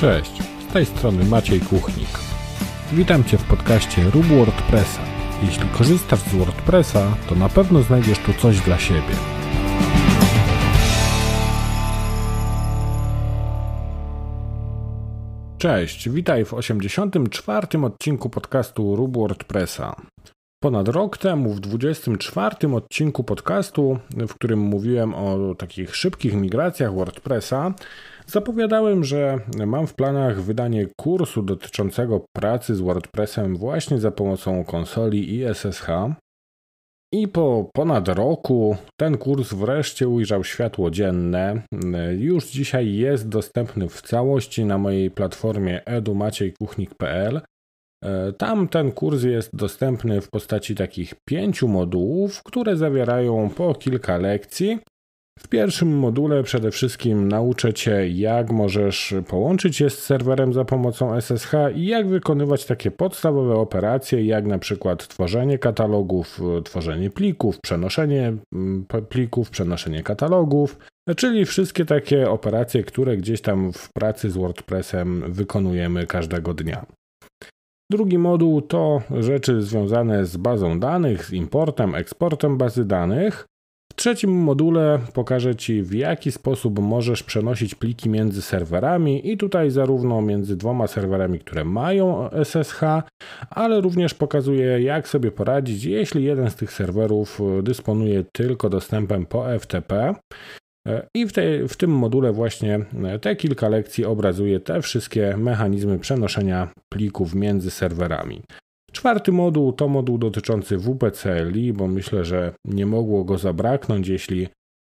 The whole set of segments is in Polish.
Cześć, z tej strony Maciej Kuchnik. Witam Cię w podcaście Rób WordPressa. Jeśli korzystasz z WordPressa, to na pewno znajdziesz tu coś dla siebie. Cześć, witaj w 84. odcinku podcastu Rób WordPressa. Ponad rok temu, w 24 odcinku podcastu, w którym mówiłem o takich szybkich migracjach WordPressa, Zapowiadałem, że mam w planach wydanie kursu dotyczącego pracy z WordPressem właśnie za pomocą konsoli i SSH. I po ponad roku ten kurs wreszcie ujrzał światło dzienne. Już dzisiaj jest dostępny w całości na mojej platformie edumaciejkuchnik.pl. Tam ten kurs jest dostępny w postaci takich pięciu modułów, które zawierają po kilka lekcji w pierwszym module przede wszystkim nauczę Cię, jak możesz połączyć się z serwerem za pomocą SSH i jak wykonywać takie podstawowe operacje, jak na przykład tworzenie katalogów, tworzenie plików, przenoszenie mm, plików, przenoszenie katalogów, czyli wszystkie takie operacje, które gdzieś tam w pracy z WordPressem wykonujemy każdego dnia. Drugi moduł to rzeczy związane z bazą danych, z importem, eksportem bazy danych trzecim module pokażę Ci w jaki sposób możesz przenosić pliki między serwerami i tutaj zarówno między dwoma serwerami, które mają SSH, ale również pokazuję jak sobie poradzić, jeśli jeden z tych serwerów e, dysponuje tylko dostępem po FTP. E, I w, tej, w tym module właśnie e, te kilka lekcji obrazuje te wszystkie mechanizmy przenoszenia plików między serwerami. Czwarty moduł to moduł dotyczący WPCLi, bo myślę, że nie mogło go zabraknąć, jeśli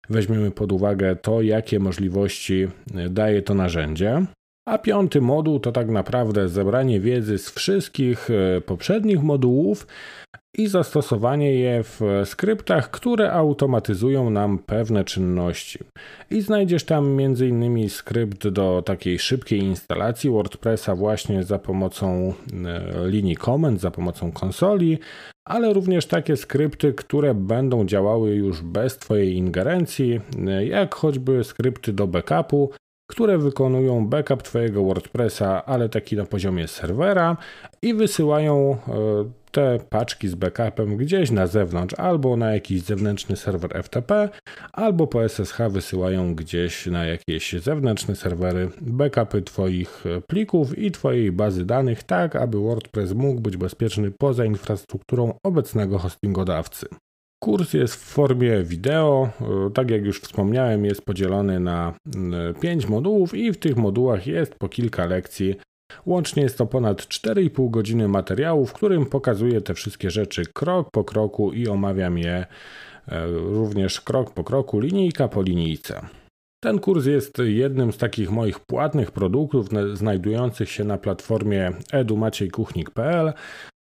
weźmiemy pod uwagę to, jakie możliwości daje to narzędzie. A piąty moduł to tak naprawdę zebranie wiedzy z wszystkich e, poprzednich modułów i zastosowanie je w skryptach, które automatyzują nam pewne czynności. I znajdziesz tam m.in. skrypt do takiej szybkiej instalacji WordPressa właśnie za pomocą e, linii komend, za pomocą konsoli, ale również takie skrypty, które będą działały już bez Twojej ingerencji, e, jak choćby skrypty do backupu, które wykonują backup Twojego WordPressa, ale taki na poziomie serwera i wysyłają e, te paczki z backupem gdzieś na zewnątrz, albo na jakiś zewnętrzny serwer FTP, albo po SSH wysyłają gdzieś na jakieś zewnętrzne serwery backupy Twoich e, plików i Twojej bazy danych, tak aby WordPress mógł być bezpieczny poza infrastrukturą obecnego hostingodawcy. Kurs jest w formie wideo. E, tak jak już wspomniałem, jest podzielony na 5 e, modułów i w tych modułach jest po kilka lekcji. Łącznie jest to ponad 4,5 godziny materiału, w którym pokazuję te wszystkie rzeczy krok po kroku i omawiam je e, również krok po kroku, linijka po linijce. Ten kurs jest jednym z takich moich płatnych produktów znajdujących się na platformie edumaciejkuchnik.pl.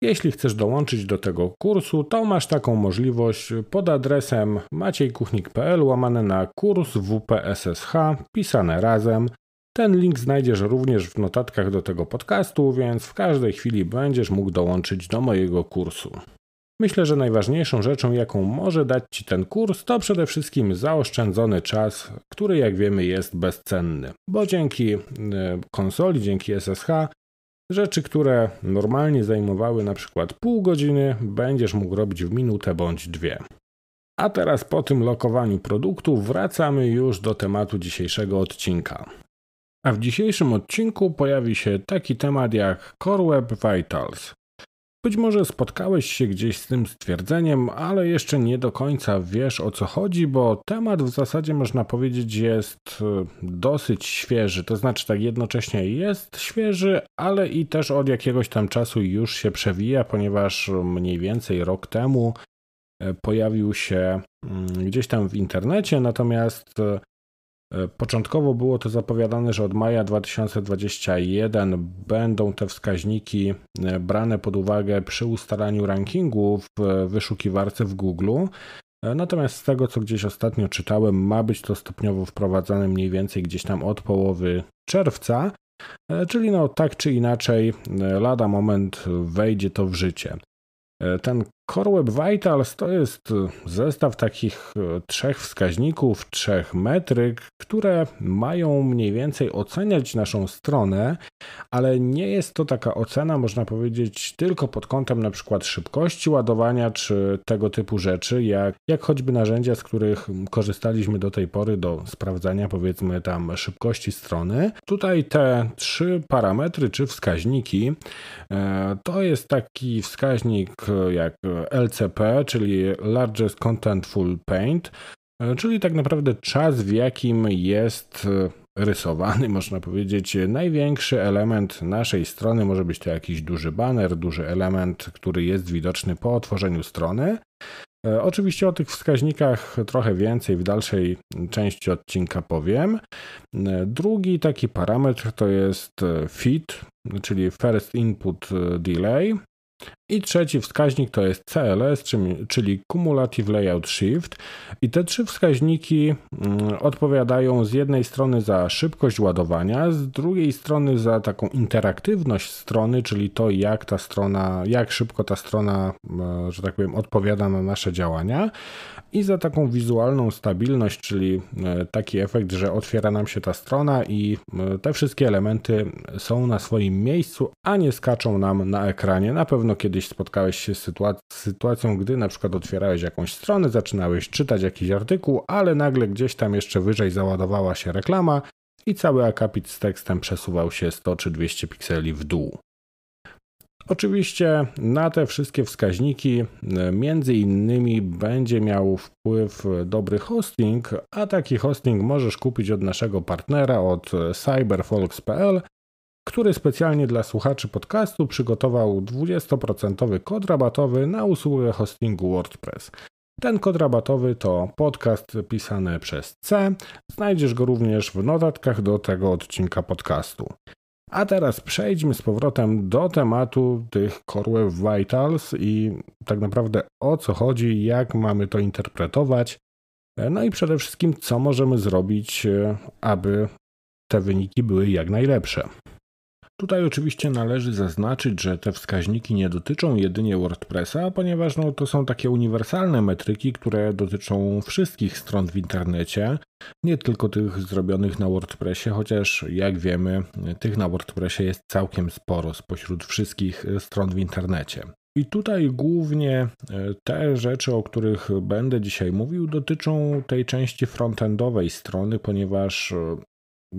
Jeśli chcesz dołączyć do tego kursu, to masz taką możliwość pod adresem maciejkuchnik.pl łamane na kurs WPSSH pisane razem. Ten link znajdziesz również w notatkach do tego podcastu, więc w każdej chwili będziesz mógł dołączyć do mojego kursu. Myślę, że najważniejszą rzeczą, jaką może dać Ci ten kurs, to przede wszystkim zaoszczędzony czas, który jak wiemy jest bezcenny, bo dzięki e, konsoli, dzięki SSH Rzeczy, które normalnie zajmowały na przykład pół godziny, będziesz mógł robić w minutę bądź dwie. A teraz po tym lokowaniu produktu wracamy już do tematu dzisiejszego odcinka. A w dzisiejszym odcinku pojawi się taki temat jak Core Web Vitals. Być może spotkałeś się gdzieś z tym stwierdzeniem, ale jeszcze nie do końca wiesz o co chodzi, bo temat w zasadzie można powiedzieć jest y, dosyć świeży. To znaczy, tak jednocześnie jest świeży, ale i też od jakiegoś tam czasu już się przewija, ponieważ mniej więcej rok temu y, pojawił się mm, gdzieś tam w internecie, natomiast y, E, początkowo było to zapowiadane, że od maja 2021 będą te wskaźniki e, brane pod uwagę przy ustalaniu rankingu w e, wyszukiwarce w Google. Natomiast z tego, co gdzieś ostatnio czytałem, ma być to stopniowo wprowadzane mniej więcej gdzieś tam od połowy czerwca, czyli no tak czy inaczej, lada moment wejdzie to w życie. Ten Core Web Vitals to jest e, zestaw takich e, trzech wskaźników, trzech metryk, które mają mniej więcej oceniać naszą stronę, ale nie jest to taka ocena, można powiedzieć, tylko pod kątem na przykład szybkości ładowania czy tego typu rzeczy, jak, jak choćby narzędzia, z których korzystaliśmy do tej pory do sprawdzania powiedzmy tam szybkości strony. Tutaj te trzy parametry czy wskaźniki e, to jest taki wskaźnik jak LCP, czyli Largest Contentful Paint, e, czyli tak naprawdę czas, w jakim jest e, rysowany, można powiedzieć, największy element naszej strony. Może być to jakiś duży banner, duży element, który jest widoczny po otworzeniu strony. E, oczywiście o tych wskaźnikach trochę więcej w dalszej części odcinka powiem. Drugi taki parametr to jest FIT, czyli First Input Delay. I trzeci wskaźnik to jest CLS, czyli Cumulative Layout Shift. I te trzy wskaźniki mm, odpowiadają z jednej strony za szybkość ładowania, z drugiej strony za taką interaktywność strony, czyli to jak ta strona, jak szybko ta strona, e, że tak powiem, odpowiada na nasze działania i za taką wizualną stabilność, czyli e, taki efekt, że otwiera nam się ta strona i e, te wszystkie elementy są na swoim miejscu, a nie skaczą nam na ekranie. Na pewno kiedy kiedyś spotkałeś się z, sytuacją, gdy na przykład otwierałeś jakąś stronę, zaczynałeś czytać jakiś artykuł, ale nagle gdzieś tam jeszcze wyżej załadowała się reklama i cały akapit z tekstem przesuwał się 100 czy 200 pikseli w dół. Oczywiście na te wszystkie wskaźniki e, między innymi będzie miał wpływ dobry hosting, a taki hosting możesz kupić od naszego partnera od cyberfolks.pl który specjalnie dla słuchaczy podcastu przygotował 20% kod rabatowy na usługę hostingu WordPress. Ten kod rabatowy to podcast pisany przez C. Znajdziesz go również w notatkach do tego odcinka podcastu. A teraz przejdźmy z powrotem do tematu tych Core Vitals i tak naprawdę o co chodzi, jak mamy to interpretować, no i przede wszystkim co możemy zrobić, e, aby te wyniki były jak najlepsze. Tutaj oczywiście należy zaznaczyć, że te wskaźniki nie dotyczą jedynie WordPressa, ponieważ no, to są takie uniwersalne metryki, które dotyczą wszystkich stron w internecie, nie tylko tych zrobionych na WordPressie, chociaż jak wiemy, tych na WordPressie jest całkiem sporo spośród wszystkich stron w internecie. I tutaj głównie e, te rzeczy, o których będę dzisiaj mówił, dotyczą tej części frontendowej strony, ponieważ e,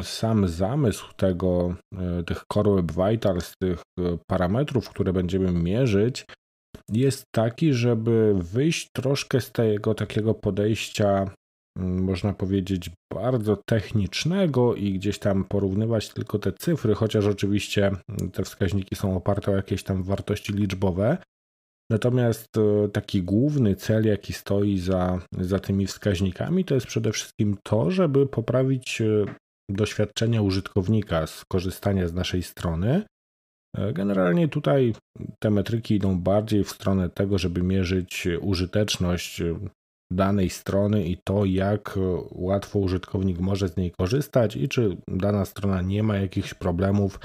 sam zamysł tego, e, tych Core Web Vitals, tych e, parametrów, które będziemy mierzyć, jest taki, żeby wyjść troszkę z tego takiego podejścia, mm, można powiedzieć, bardzo technicznego i gdzieś tam porównywać tylko te cyfry, chociaż oczywiście mm, te wskaźniki są oparte o jakieś tam wartości liczbowe. Natomiast e, taki główny cel, jaki stoi za, za tymi wskaźnikami, to jest przede wszystkim to, żeby poprawić doświadczenia użytkownika z korzystania z naszej strony. E, generalnie tutaj te metryki idą bardziej w stronę tego, żeby mierzyć użyteczność e, danej strony i to, jak łatwo użytkownik może z niej korzystać i czy dana strona nie ma jakichś problemów,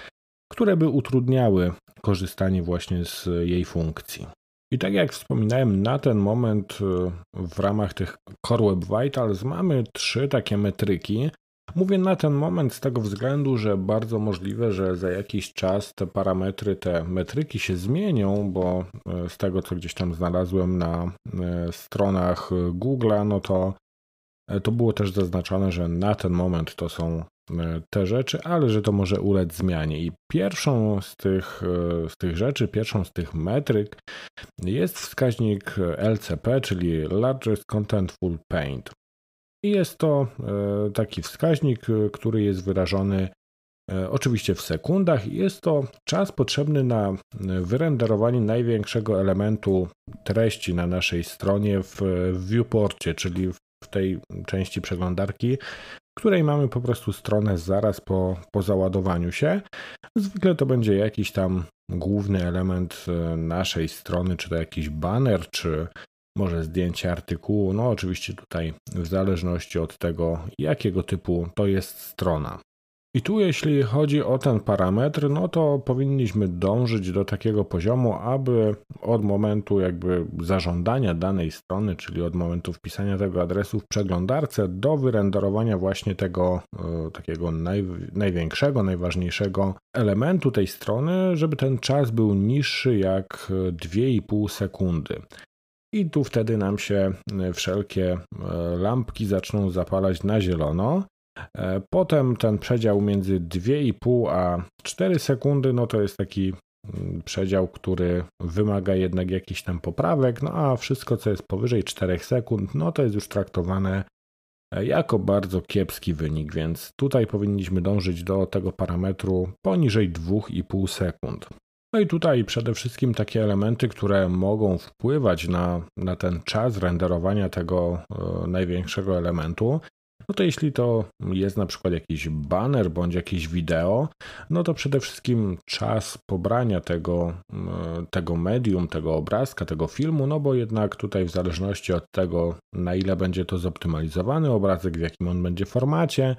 które by utrudniały korzystanie właśnie z jej funkcji. I tak jak wspominałem, na ten moment e, w ramach tych Core Web Vitals mamy trzy takie metryki, Mówię na ten moment z tego względu, że bardzo możliwe, że za jakiś czas te parametry, te metryki się zmienią, bo e, z tego co gdzieś tam znalazłem na e, stronach e, Google, no to to było też zaznaczone, że na ten moment to są te rzeczy, ale że to może ulec zmianie. I pierwszą z tych, z tych rzeczy, pierwszą z tych metryk jest wskaźnik LCP, czyli Largest Contentful Paint. I jest to e, taki wskaźnik, e, który jest wyrażony e, oczywiście w sekundach. Jest to czas potrzebny na wyrenderowanie największego elementu treści na naszej stronie w viewporcie, czyli w tej części przeglądarki, w której mamy po prostu stronę zaraz po, po załadowaniu się. Zwykle to będzie jakiś tam główny element naszej strony, czy to jakiś banner, czy może zdjęcie artykułu. No, oczywiście tutaj w zależności od tego, jakiego typu to jest strona. I tu, jeśli chodzi o ten parametr, no to powinniśmy dążyć do takiego poziomu, aby od momentu jakby zażądania danej strony, czyli od momentu wpisania tego adresu w przeglądarce do wyrenderowania właśnie tego y, takiego naj, największego, najważniejszego elementu tej strony, żeby ten czas był niższy jak 2,5 e, sekundy i tu wtedy nam się e, wszelkie e, lampki zaczną zapalać na zielono. E, potem ten przedział między 2,5 a 4 sekundy, no to jest taki mm, przedział, który wymaga jednak jakichś tam poprawek, no a wszystko co jest powyżej 4 sekund, no to jest już traktowane jako bardzo kiepski wynik, więc tutaj powinniśmy dążyć do tego parametru poniżej 2,5 sekund. No i tutaj przede wszystkim takie elementy, które mogą wpływać na, na ten czas renderowania tego e, największego elementu. No to jeśli to jest na przykład jakiś banner bądź jakieś wideo, no to przede wszystkim czas pobrania tego, e, tego medium, tego obrazka, tego filmu, no bo jednak tutaj w zależności od tego, na ile będzie to zoptymalizowany obrazek, w jakim on będzie formacie,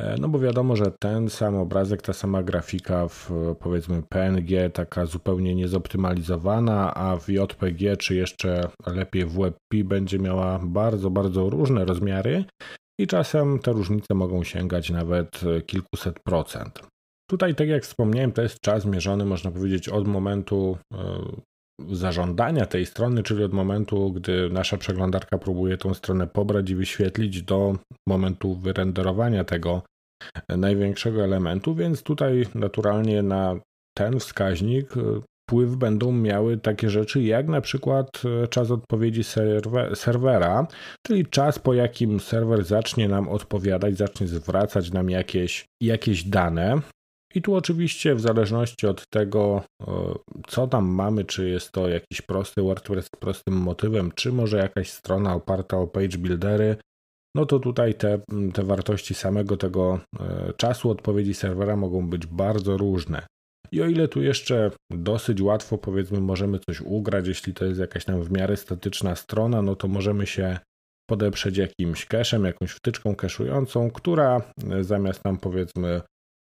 E, no bo wiadomo, że ten sam obrazek, ta sama grafika w powiedzmy PNG, taka zupełnie niezoptymalizowana, a w JPG czy jeszcze lepiej w WebP będzie miała bardzo, bardzo różne rozmiary i czasem te różnice mogą sięgać nawet kilkuset procent. Tutaj, tak jak wspomniałem, to jest czas mierzony, można powiedzieć, od momentu e, zażądania tej strony, czyli od momentu, gdy nasza przeglądarka próbuje tą stronę pobrać i wyświetlić do momentu wyrenderowania tego największego elementu, więc tutaj naturalnie na ten wskaźnik y, wpływ będą miały takie rzeczy jak na przykład y, czas odpowiedzi serwer, serwera, czyli czas po jakim serwer zacznie nam odpowiadać, zacznie zwracać nam jakieś, jakieś dane. I tu oczywiście w zależności od tego, e, co tam mamy, czy jest to jakiś prosty WordPress z prostym motywem, czy może jakaś strona oparta o page buildery, no to tutaj te, mm, te wartości samego tego e, czasu odpowiedzi serwera mogą być bardzo różne. I o ile tu jeszcze dosyć łatwo, powiedzmy, możemy coś ugrać, jeśli to jest jakaś tam w miarę statyczna strona, no to możemy się podeprzeć jakimś cache'em, jakąś wtyczką cache'ującą, która e, zamiast nam powiedzmy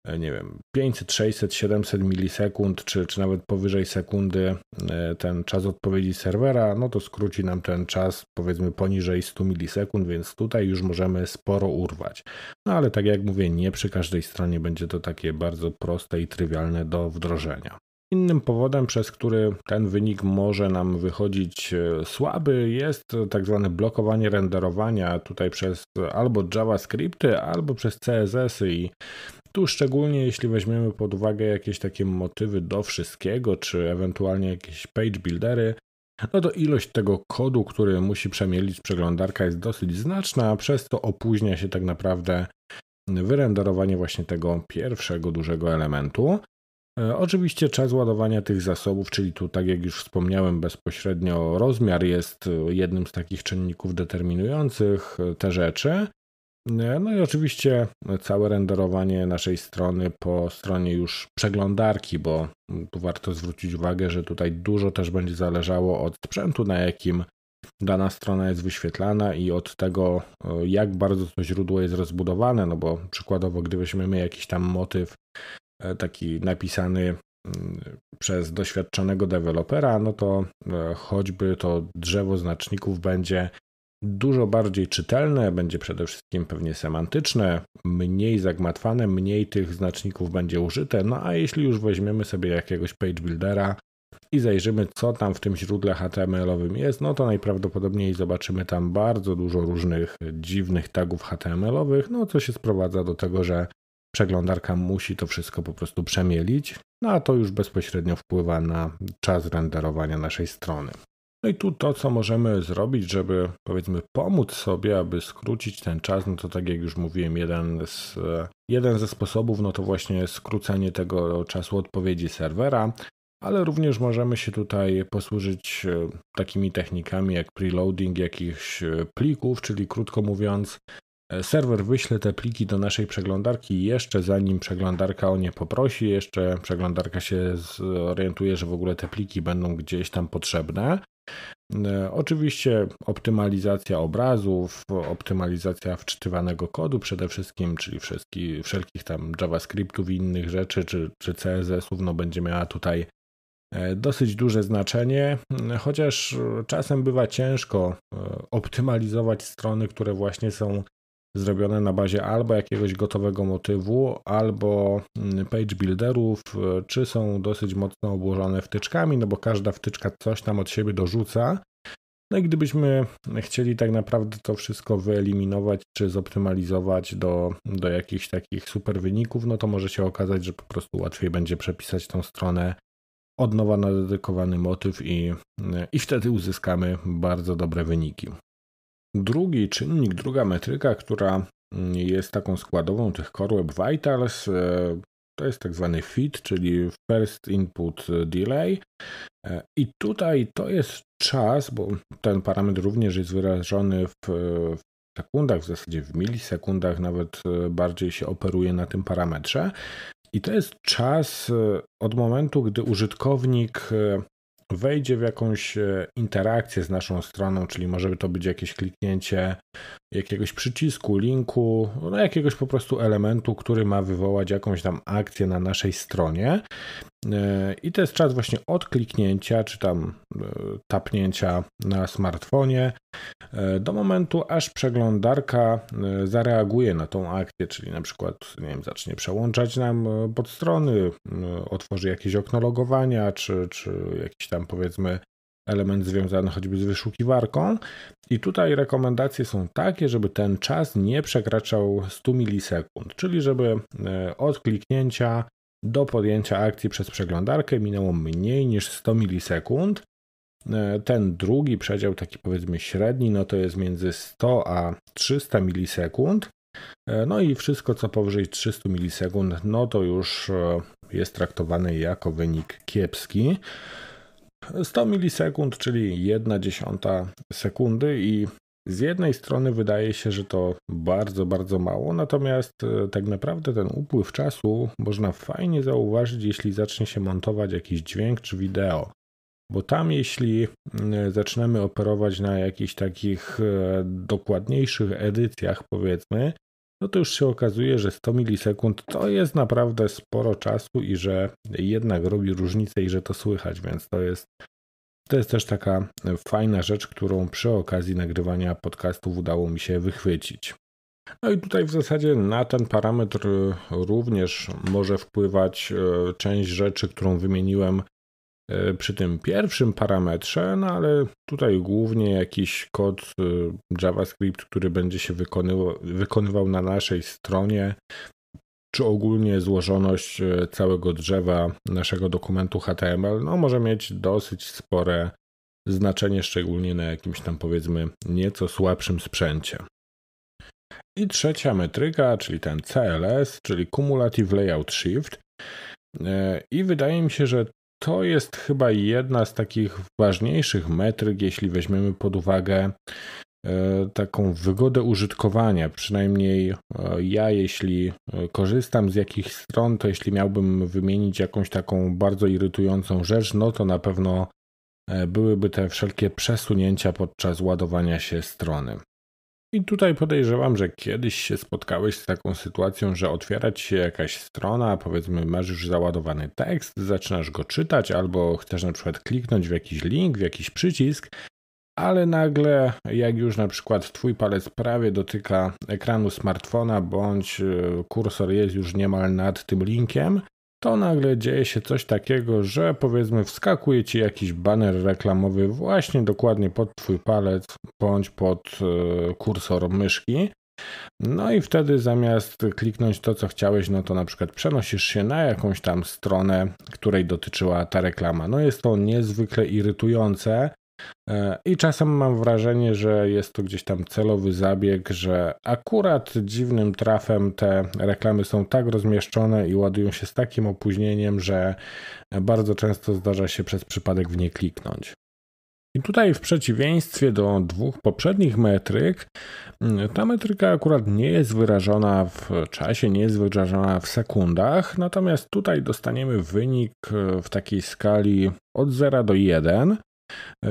E, nie wiem, 500, 600, 700 milisekund, czy, czy nawet powyżej sekundy e, ten czas odpowiedzi serwera, no to skróci nam ten czas powiedzmy poniżej 100 milisekund, więc tutaj już możemy sporo urwać. No ale tak jak mówię, nie przy każdej stronie będzie to takie bardzo proste i trywialne do wdrożenia. Innym powodem, przez który ten wynik może nam wychodzić e, słaby, jest tak zwane blokowanie renderowania tutaj przez albo JavaScripty, albo przez CSS -y i tu szczególnie jeśli weźmiemy pod uwagę jakieś takie motywy do wszystkiego, czy ewentualnie jakieś page buildery, no to ilość tego kodu, który musi przemielić przeglądarka jest dosyć znaczna, a przez to opóźnia się tak naprawdę wyrenderowanie właśnie tego pierwszego dużego elementu. E, oczywiście czas ładowania tych zasobów, czyli tu, tak jak już wspomniałem, bezpośrednio rozmiar jest e, jednym z takich czynników determinujących e, te rzeczy. No i oczywiście całe renderowanie naszej strony po stronie już przeglądarki, bo tu warto zwrócić uwagę, że tutaj dużo też będzie zależało od sprzętu, na jakim dana strona jest wyświetlana i od tego, e, jak bardzo to źródło jest rozbudowane. No bo przykładowo, gdy weźmiemy jakiś tam motyw e, taki napisany mm, przez doświadczonego dewelopera, no to e, choćby to drzewo znaczników będzie dużo bardziej czytelne, będzie przede wszystkim pewnie semantyczne, mniej zagmatwane, mniej tych znaczników będzie użyte. No a jeśli już weźmiemy sobie jakiegoś page buildera i zajrzymy, co tam w tym źródle HTML-owym jest, no to najprawdopodobniej zobaczymy tam bardzo dużo różnych dziwnych tagów HTML-owych, no co się sprowadza do tego, że przeglądarka musi to wszystko po prostu przemielić, no a to już bezpośrednio wpływa na czas renderowania naszej strony. No i tu to, co możemy zrobić, żeby powiedzmy pomóc sobie, aby skrócić ten czas, no to tak jak już mówiłem, jeden z, jeden ze sposobów, no to właśnie skrócenie tego czasu odpowiedzi serwera, ale również możemy się tutaj posłużyć e, takimi technikami jak preloading jakichś e, plików, czyli krótko mówiąc, e, serwer wyśle te pliki do naszej przeglądarki jeszcze zanim przeglądarka o nie poprosi, jeszcze przeglądarka się zorientuje, że w ogóle te pliki będą gdzieś tam potrzebne. E, oczywiście optymalizacja obrazów, optymalizacja wczytywanego kodu przede wszystkim, czyli wszystkich, wszelkich tam JavaScriptów i innych rzeczy, czy, czy CSS-ów, no będzie miała tutaj e, dosyć duże znaczenie, e, chociaż czasem bywa ciężko optymalizować strony, które właśnie są zrobione na bazie albo jakiegoś gotowego motywu, albo mm, page builderów, e, czy są dosyć mocno obłożone wtyczkami, no bo każda wtyczka coś tam od siebie dorzuca. No i gdybyśmy chcieli tak naprawdę to wszystko wyeliminować czy zoptymalizować do, do jakichś takich super wyników, no to może się okazać, że po prostu łatwiej będzie przepisać tą stronę od nowa na dedykowany motyw i, e, i wtedy uzyskamy bardzo dobre wyniki. Drugi czynnik, druga metryka, która mm, jest taką składową tych Core Web Vitals, e, to jest tak zwany FIT, czyli First Input Delay. E, I tutaj to jest czas, bo ten parametr również jest wyrażony w, e, w sekundach, w zasadzie w milisekundach, nawet bardziej się operuje na tym parametrze. I to jest czas od momentu, gdy użytkownik wejdzie w jakąś e, interakcję z naszą stroną, czyli może to być jakieś kliknięcie jakiegoś przycisku, linku, no jakiegoś po prostu elementu, który ma wywołać jakąś tam akcję na naszej stronie. E, I to jest czas właśnie od kliknięcia czy tam e, tapnięcia na smartfonie E, do momentu, aż przeglądarka e, zareaguje na tą akcję, czyli na przykład nie wiem, zacznie przełączać nam e, podstrony, otworzy jakieś okno logowania, czy, czy jakiś tam powiedzmy element związany choćby z wyszukiwarką. I tutaj rekomendacje są takie, żeby ten czas nie przekraczał 100 milisekund, czyli żeby od kliknięcia do podjęcia akcji przez przeglądarkę minęło mniej niż 100 milisekund. E, ten drugi przedział, taki powiedzmy średni, no to jest między 100 a 300 milisekund. E, no i wszystko co powyżej 300 milisekund, no to już e, jest traktowane jako wynik kiepski. 100 milisekund, czyli 1 dziesiąta sekundy i z jednej strony wydaje się, że to bardzo, bardzo mało, natomiast tak naprawdę ten upływ czasu można fajnie zauważyć, jeśli zacznie się montować jakiś dźwięk czy wideo. Bo tam, jeśli mm, zaczynamy operować na jakichś takich e, dokładniejszych edycjach, powiedzmy, no to już się okazuje, że 100 milisekund to jest naprawdę sporo czasu i że jednak robi różnicę i że to słychać, więc to jest, to jest też taka fajna rzecz, którą przy okazji nagrywania podcastów udało mi się wychwycić. No i tutaj w zasadzie na ten parametr e, również może wpływać e, część rzeczy, którą wymieniłem E, przy tym pierwszym parametrze, no ale tutaj głównie jakiś kod e, JavaScript, który będzie się wykonywał, wykonywał na naszej stronie, czy ogólnie złożoność e, całego drzewa naszego dokumentu HTML, no może mieć dosyć spore znaczenie, szczególnie na jakimś tam powiedzmy nieco słabszym sprzęcie. I trzecia metryka, czyli ten CLS, czyli Cumulative Layout Shift. I wydaje mi się, że to jest chyba jedna z takich ważniejszych metryk, jeśli weźmiemy pod uwagę e, taką wygodę użytkowania. Przynajmniej e, ja, jeśli e, korzystam z jakichś stron, to jeśli miałbym wymienić jakąś taką bardzo irytującą rzecz, no to na pewno byłyby te wszelkie przesunięcia podczas ładowania się strony. I tutaj podejrzewam, że kiedyś się spotkałeś z taką sytuacją, że otwiera ci się jakaś strona, powiedzmy, masz już załadowany tekst, zaczynasz go czytać, albo chcesz na przykład kliknąć w jakiś link, w jakiś przycisk, ale nagle, jak już na przykład Twój palec prawie dotyka ekranu smartfona, bądź e, kursor jest już niemal nad tym linkiem, to nagle dzieje się coś takiego, że powiedzmy wskakuje ci jakiś baner reklamowy właśnie dokładnie pod twój palec bądź pod e, kursor myszki. No i wtedy zamiast kliknąć to, co chciałeś, no to na przykład przenosisz się na jakąś tam stronę, której dotyczyła ta reklama. No jest to niezwykle irytujące. E, I czasem mam wrażenie, że jest to gdzieś tam celowy zabieg, że akurat dziwnym trafem te reklamy są tak rozmieszczone i ładują się z takim opóźnieniem, że bardzo często zdarza się przez przypadek w nie kliknąć. I tutaj w przeciwieństwie do dwóch poprzednich metryk, mm, ta metryka akurat nie jest wyrażona w czasie, nie jest wyrażona w sekundach, natomiast tutaj dostaniemy wynik e, w takiej skali od 0 do 1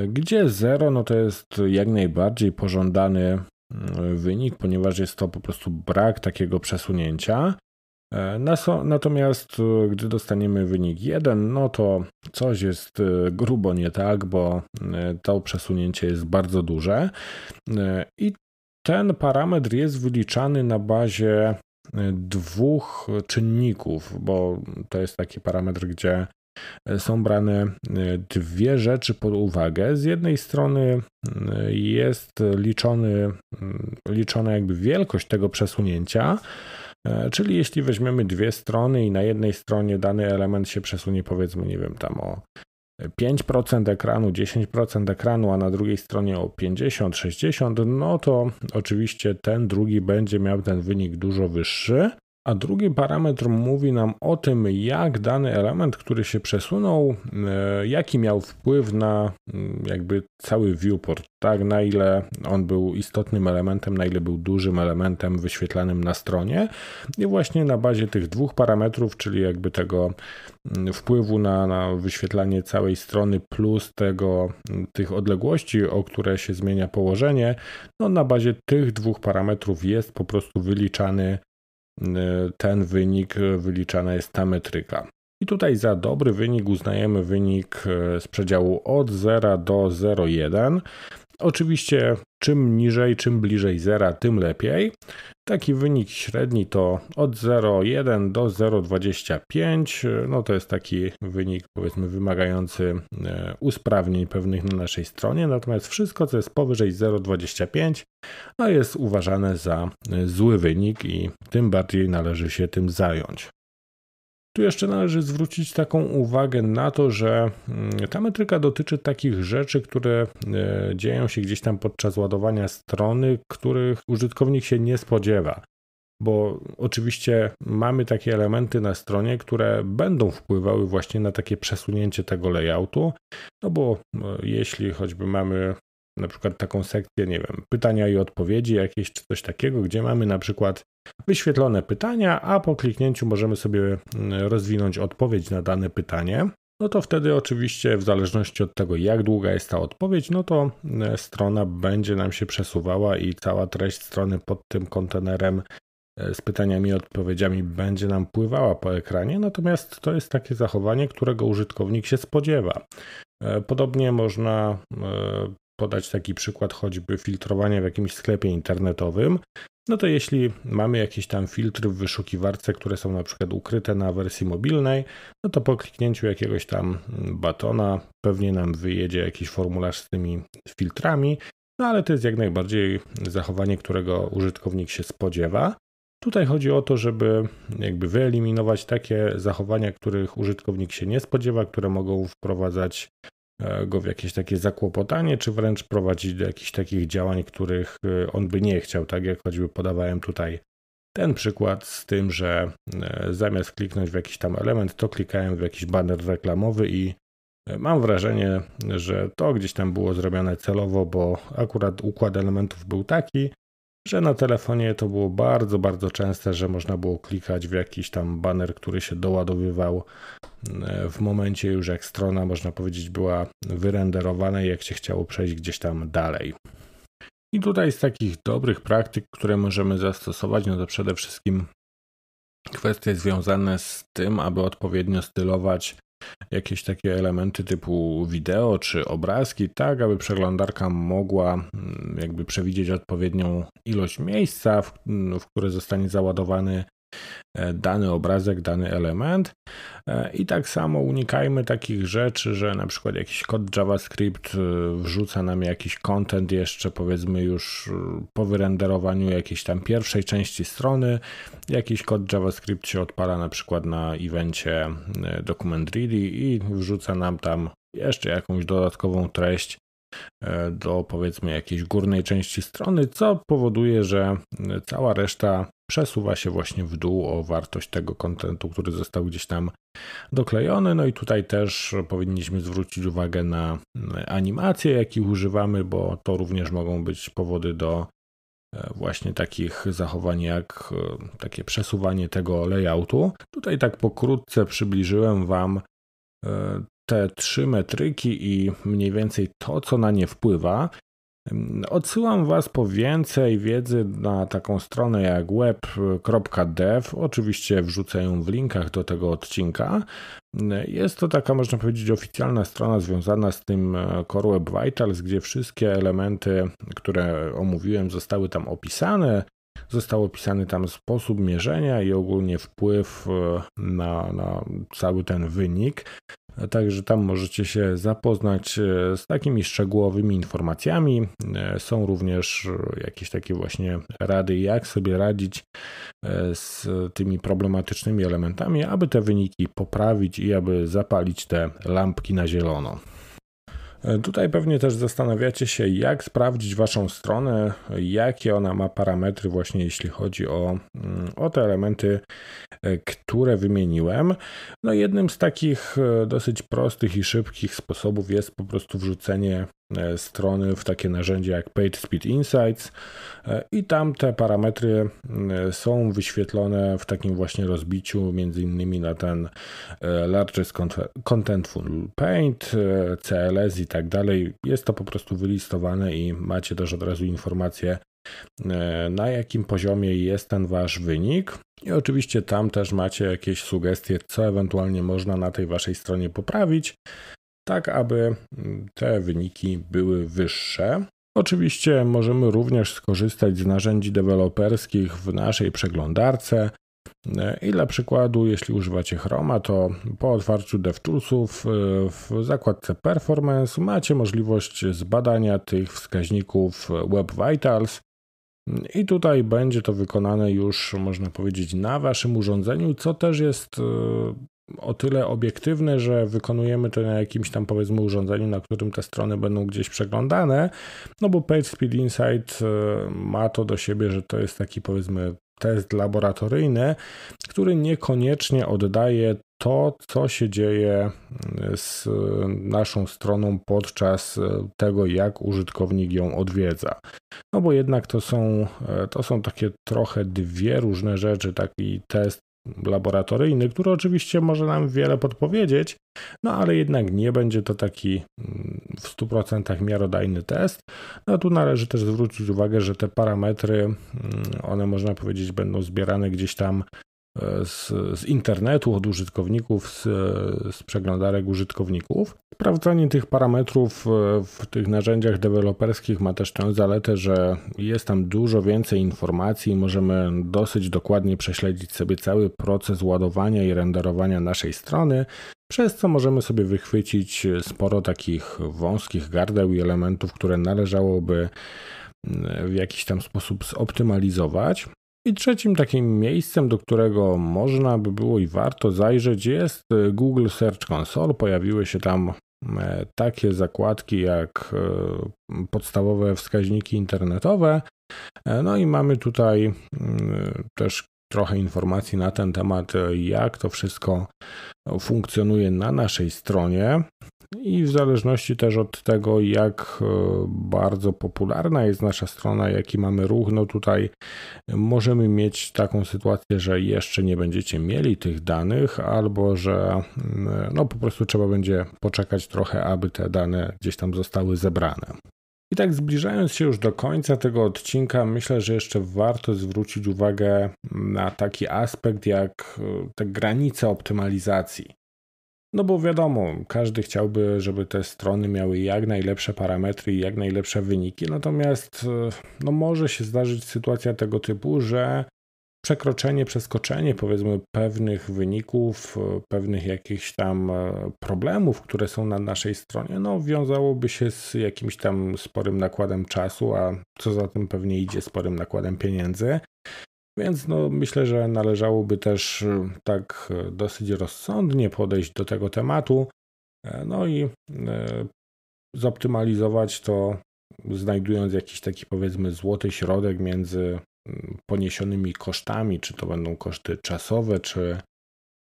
gdzie 0 no to jest jak najbardziej pożądany mm, wynik, ponieważ jest to po prostu brak takiego przesunięcia. E, natomiast e, gdy dostaniemy wynik 1, no to coś jest e, grubo nie tak, bo to przesunięcie jest bardzo duże. I ten parametr jest wyliczany na bazie dwóch czynników, bo to jest taki parametr, gdzie E, są brane e, dwie rzeczy pod uwagę. Z jednej strony e, jest liczony, mm, liczona jakby wielkość tego przesunięcia, Czyli jeśli weźmiemy dwie strony i na jednej stronie dany element się przesunie powiedzmy, nie wiem, tam o 5% ekranu, 10% ekranu, a na drugiej stronie o 50, 60, no to oczywiście ten drugi będzie miał ten wynik dużo wyższy. A drugi parametr mówi nam o tym, jak dany element, który się przesunął, e, jaki miał wpływ na mm, jakby cały viewport, tak? Na ile on był istotnym elementem, na ile był dużym elementem wyświetlanym na stronie. I właśnie na bazie tych dwóch parametrów, czyli jakby tego mm, wpływu na, na wyświetlanie całej strony plus tego, mm, tych odległości, o które się zmienia położenie, no na bazie tych dwóch parametrów jest po prostu wyliczany Y, ten wynik y, wyliczana jest ta metryka. I tutaj za dobry wynik uznajemy wynik y, z przedziału od 0 do 0,1 Oczywiście czym niżej, czym bliżej zera, tym lepiej. Taki wynik średni to od 0,1 do 0,25. No to jest taki wynik powiedzmy wymagający e, usprawnień pewnych na naszej stronie. Natomiast wszystko co jest powyżej 0,25 no jest uważane za e, zły wynik i tym bardziej należy się tym zająć. Tu jeszcze należy zwrócić taką uwagę na to, że mm, ta metryka dotyczy takich rzeczy, które e, dzieją się gdzieś tam podczas ładowania strony, których użytkownik się nie spodziewa. Bo oczywiście mamy takie elementy na stronie, które będą wpływały właśnie na takie przesunięcie tego layoutu. No bo e, jeśli choćby mamy na przykład taką sekcję, nie wiem, pytania i odpowiedzi, jakieś czy coś takiego, gdzie mamy na przykład wyświetlone pytania, a po kliknięciu możemy sobie mm, rozwinąć odpowiedź na dane pytanie. No to wtedy oczywiście w zależności od tego jak długa jest ta odpowiedź, no to mm, strona będzie nam się przesuwała i cała treść strony pod tym kontenerem e, z pytaniami i odpowiedziami będzie nam pływała po ekranie, natomiast to jest takie zachowanie, którego użytkownik się spodziewa. E, podobnie można e, podać taki przykład choćby filtrowania w jakimś sklepie internetowym. No to jeśli mamy jakieś tam filtry w wyszukiwarce, które są na przykład ukryte na wersji mobilnej, no to po kliknięciu jakiegoś tam batona pewnie nam wyjedzie jakiś formularz z tymi filtrami, no ale to jest jak najbardziej zachowanie, którego użytkownik się spodziewa. Tutaj chodzi o to, żeby jakby wyeliminować takie zachowania, których użytkownik się nie spodziewa, które mogą wprowadzać E, go w jakieś takie zakłopotanie, czy wręcz prowadzić do jakichś takich działań, których e, on by nie chciał, tak jak choćby podawałem tutaj ten przykład z tym, że e, zamiast kliknąć w jakiś tam element, to klikałem w jakiś banner reklamowy i mam wrażenie, że to gdzieś tam było zrobione celowo, bo akurat układ elementów był taki, że na telefonie to było bardzo, bardzo częste, że można było klikać w jakiś tam banner, który się doładowywał e, w momencie już jak strona, można powiedzieć, była wyrenderowana i jak się chciało przejść gdzieś tam dalej. I tutaj z takich dobrych praktyk, które możemy zastosować, no to przede wszystkim kwestie związane z tym, aby odpowiednio stylować jakieś takie elementy typu wideo czy obrazki, tak aby przeglądarka mogła mm, jakby przewidzieć odpowiednią ilość miejsca, w, mm, w które zostanie załadowany E, dany obrazek, dany element. E, I tak samo unikajmy takich rzeczy, że na przykład jakiś kod JavaScript e, wrzuca nam jakiś content jeszcze powiedzmy już po wyrenderowaniu jakiejś tam pierwszej części strony. Jakiś kod JavaScript się odpala na przykład na evencie document ready i wrzuca nam tam jeszcze jakąś dodatkową treść E, do powiedzmy jakiejś górnej części strony, co powoduje, że cała reszta przesuwa się właśnie w dół o wartość tego kontentu, który został gdzieś tam doklejony. No i tutaj też powinniśmy zwrócić uwagę na animacje, jakich używamy, bo to również mogą być powody do e, właśnie takich zachowań jak e, takie przesuwanie tego layoutu. Tutaj tak pokrótce przybliżyłem Wam te trzy metryki i mniej więcej to, co na nie wpływa. Odsyłam Was po więcej wiedzy na taką stronę jak web.dev. Oczywiście wrzucę ją w linkach do tego odcinka. Jest to taka, można powiedzieć, oficjalna strona związana z tym e, Core Web Vitals, gdzie wszystkie elementy, które omówiłem, zostały tam opisane. Został opisany tam sposób mierzenia i ogólnie wpływ e, na, na cały ten wynik. E, także tam możecie się zapoznać e, z takimi szczegółowymi informacjami. Są również jakieś takie właśnie rady, jak sobie radzić z tymi problematycznymi elementami, aby te wyniki poprawić i aby zapalić te lampki na zielono. E, tutaj pewnie też zastanawiacie się, jak sprawdzić Waszą stronę, jakie ona ma parametry, właśnie jeśli chodzi o, mm, o te elementy, e, które wymieniłem. No, jednym z takich e, dosyć prostych i szybkich sposobów jest po prostu wrzucenie E, strony w takie narzędzie jak Page Speed Insights e, i tam te parametry e, są wyświetlone w takim właśnie rozbiciu między innymi na ten Largest Contentful Paint, CLS i tak dalej. Jest to po prostu wylistowane i macie też od razu informację na jakim poziomie jest ten wasz wynik. I oczywiście tam też macie jakieś sugestie, co ewentualnie można na tej waszej stronie poprawić tak aby mm, te wyniki były wyższe. Oczywiście możemy również skorzystać z narzędzi deweloperskich w naszej przeglądarce. I dla przykładu, jeśli używacie Chroma, to po otwarciu DevToolsów y, w zakładce Performance macie możliwość zbadania tych wskaźników Web Vitals. I tutaj będzie to wykonane już, można powiedzieć, na waszym urządzeniu, co też jest y, o tyle obiektywne, że wykonujemy to na jakimś tam powiedzmy urządzeniu, na którym te strony będą gdzieś przeglądane, no bo PageSpeed Insight e, ma to do siebie, że to jest taki powiedzmy test laboratoryjny, który niekoniecznie oddaje to, co się dzieje e, z e, naszą stroną podczas tego, jak użytkownik ją odwiedza. No bo jednak to są, to są takie trochę dwie różne rzeczy. Taki test laboratoryjny, który oczywiście może nam wiele podpowiedzieć, no ale jednak nie będzie to taki mm, w 100% miarodajny test. No tu należy też zwrócić uwagę, że te parametry, mm, one można powiedzieć, będą zbierane gdzieś tam E, z, z internetu, od użytkowników, z, z przeglądarek użytkowników. Sprawdzanie tych parametrów e, w tych narzędziach deweloperskich ma też tę zaletę, że jest tam dużo więcej informacji i możemy dosyć dokładnie prześledzić sobie cały proces ładowania i renderowania naszej strony, przez co możemy sobie wychwycić sporo takich wąskich gardeł i elementów, które należałoby mm, w jakiś tam sposób zoptymalizować. I trzecim takim miejscem, do którego można by było i warto zajrzeć, jest e, Google Search Console. Pojawiły się tam e, takie zakładki jak e, podstawowe wskaźniki internetowe. No i mamy tutaj mm, też trochę informacji na ten temat, jak to wszystko funkcjonuje na naszej stronie. I w zależności też od tego, jak e, bardzo popularna jest nasza strona, jaki mamy ruch, no tutaj możemy mieć taką sytuację, że jeszcze nie będziecie mieli tych danych, albo że mm, no po prostu trzeba będzie poczekać trochę, aby te dane gdzieś tam zostały zebrane. I tak zbliżając się już do końca tego odcinka, myślę, że jeszcze warto zwrócić uwagę mm, na taki aspekt jak e, te granice optymalizacji. No bo wiadomo, każdy chciałby, żeby te strony miały jak najlepsze parametry i jak najlepsze wyniki, natomiast e, no może się zdarzyć sytuacja tego typu, że przekroczenie, przeskoczenie powiedzmy pewnych wyników, e, pewnych jakichś tam e, problemów, które są na naszej stronie, no wiązałoby się z jakimś tam sporym nakładem czasu, a co za tym pewnie idzie sporym nakładem pieniędzy. Więc no, myślę, że należałoby też y, tak y, dosyć rozsądnie podejść do tego tematu. E, no i e, zoptymalizować to, znajdując jakiś taki powiedzmy złoty środek między mm, poniesionymi kosztami, czy to będą koszty czasowe, czy,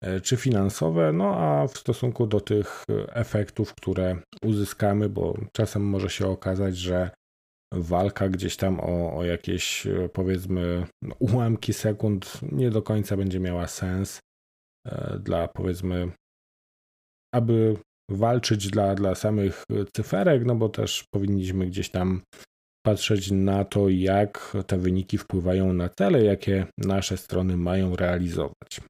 e, czy finansowe, no a w stosunku do tych efektów, które uzyskamy, bo czasem może się okazać, że walka gdzieś tam o, o jakieś e, powiedzmy no, ułamki sekund nie do końca będzie miała sens e, dla powiedzmy, aby walczyć dla, dla samych e, cyferek, no bo też powinniśmy gdzieś tam patrzeć na to, jak te wyniki wpływają na cele, jakie nasze strony mają realizować.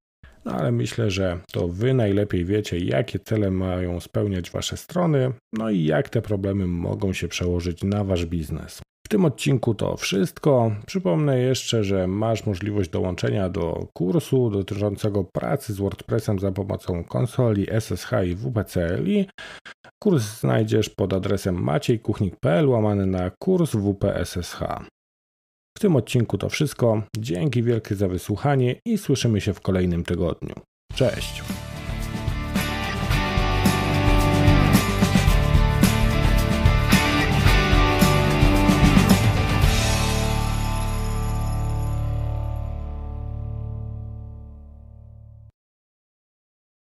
No ale myślę, że to Wy najlepiej wiecie, jakie cele mają spełniać Wasze strony, no i jak te problemy mogą się przełożyć na Wasz biznes. W tym odcinku to wszystko. Przypomnę jeszcze, że masz możliwość dołączenia do kursu dotyczącego pracy z WordPressem za pomocą konsoli SSH i WPCLI. Kurs znajdziesz pod adresem maciejkuchnik.pl łamany na kurs WPSSH. W tym odcinku to wszystko. Dzięki wielkie za wysłuchanie i słyszymy się w kolejnym tygodniu. Cześć!